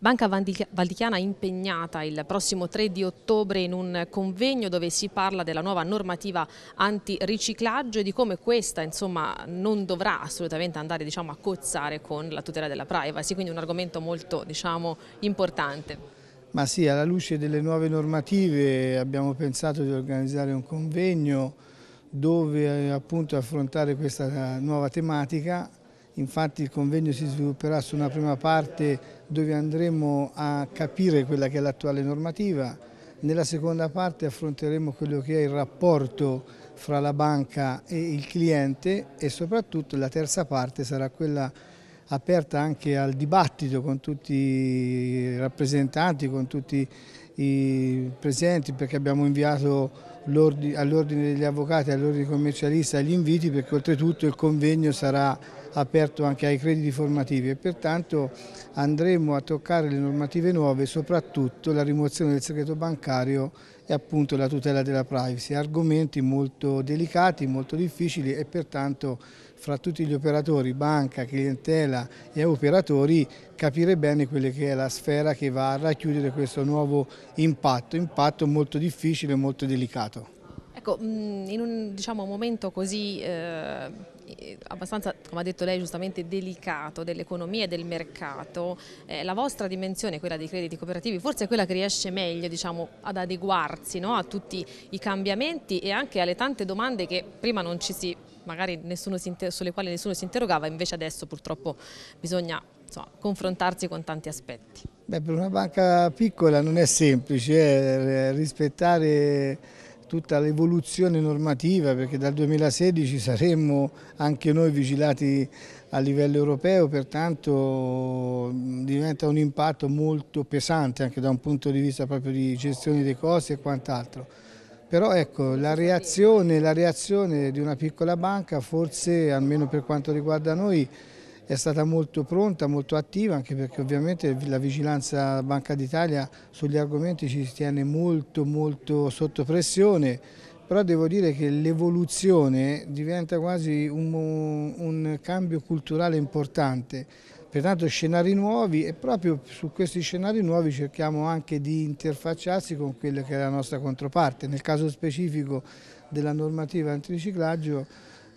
Banca Valdichiana impegnata il prossimo 3 di ottobre in un convegno dove si parla della nuova normativa antiriciclaggio e di come questa insomma, non dovrà assolutamente andare diciamo, a cozzare con la tutela della privacy, quindi un argomento molto diciamo, importante. Ma sì, alla luce delle nuove normative abbiamo pensato di organizzare un convegno dove appunto affrontare questa nuova tematica infatti il convegno si svilupperà su una prima parte dove andremo a capire quella che è l'attuale normativa, nella seconda parte affronteremo quello che è il rapporto fra la banca e il cliente e soprattutto la terza parte sarà quella aperta anche al dibattito con tutti i rappresentanti, con tutti i i presenti perché abbiamo inviato all'ordine degli avvocati e all'ordine commercialista gli inviti perché oltretutto il convegno sarà aperto anche ai crediti formativi e pertanto andremo a toccare le normative nuove, soprattutto la rimozione del segreto bancario e appunto la tutela della privacy, argomenti molto delicati, molto difficili e pertanto fra tutti gli operatori, banca, clientela e operatori, capire bene quella che è la sfera che va a racchiudere questo nuovo impatto, impatto molto difficile e molto delicato. Ecco, mm, in un diciamo, momento così eh, abbastanza, come ha detto lei giustamente, delicato dell'economia e del mercato, eh, la vostra dimensione, quella dei crediti cooperativi, forse è quella che riesce meglio diciamo, ad adeguarsi no? a tutti i cambiamenti e anche alle tante domande che prima non ci si magari sulle quali nessuno si interrogava, invece adesso purtroppo bisogna insomma, confrontarsi con tanti aspetti. Beh, per una banca piccola non è semplice eh, rispettare tutta l'evoluzione normativa perché dal 2016 saremmo anche noi vigilati a livello europeo, pertanto diventa un impatto molto pesante anche da un punto di vista proprio di gestione dei costi e quant'altro. Però ecco, la reazione, la reazione di una piccola banca forse, almeno per quanto riguarda noi, è stata molto pronta, molto attiva, anche perché ovviamente la vigilanza Banca d'Italia sugli argomenti ci tiene molto, molto sotto pressione, però devo dire che l'evoluzione diventa quasi un, un cambio culturale importante Pertanto scenari nuovi e proprio su questi scenari nuovi cerchiamo anche di interfacciarsi con quella che è la nostra controparte. Nel caso specifico della normativa antiriciclaggio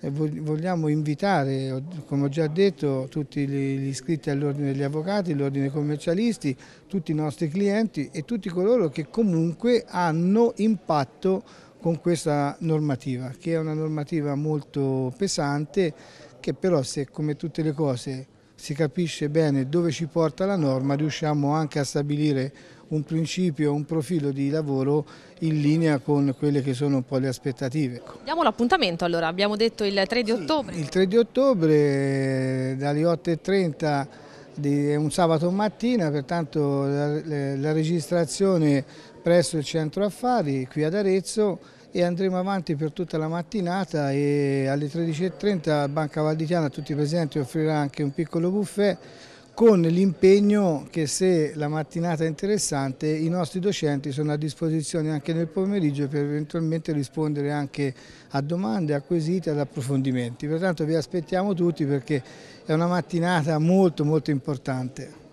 eh, vogliamo invitare, come ho già detto, tutti gli iscritti all'ordine degli avvocati, l'ordine dei commercialisti, tutti i nostri clienti e tutti coloro che comunque hanno impatto con questa normativa, che è una normativa molto pesante che però se come tutte le cose si capisce bene dove ci porta la norma, riusciamo anche a stabilire un principio, un profilo di lavoro in linea con quelle che sono un po' le aspettative. Ecco, diamo l'appuntamento allora, abbiamo detto il 3 di ottobre. Il 3 di ottobre dalle 8.30 è un sabato mattina, pertanto la registrazione presso il centro affari qui ad Arezzo e andremo avanti per tutta la mattinata e alle 13.30 Banca Valdichiana a tutti i presenti offrirà anche un piccolo buffet con l'impegno che se la mattinata è interessante i nostri docenti sono a disposizione anche nel pomeriggio per eventualmente rispondere anche a domande, a quesiti, ad approfondimenti. Pertanto vi aspettiamo tutti perché è una mattinata molto molto importante.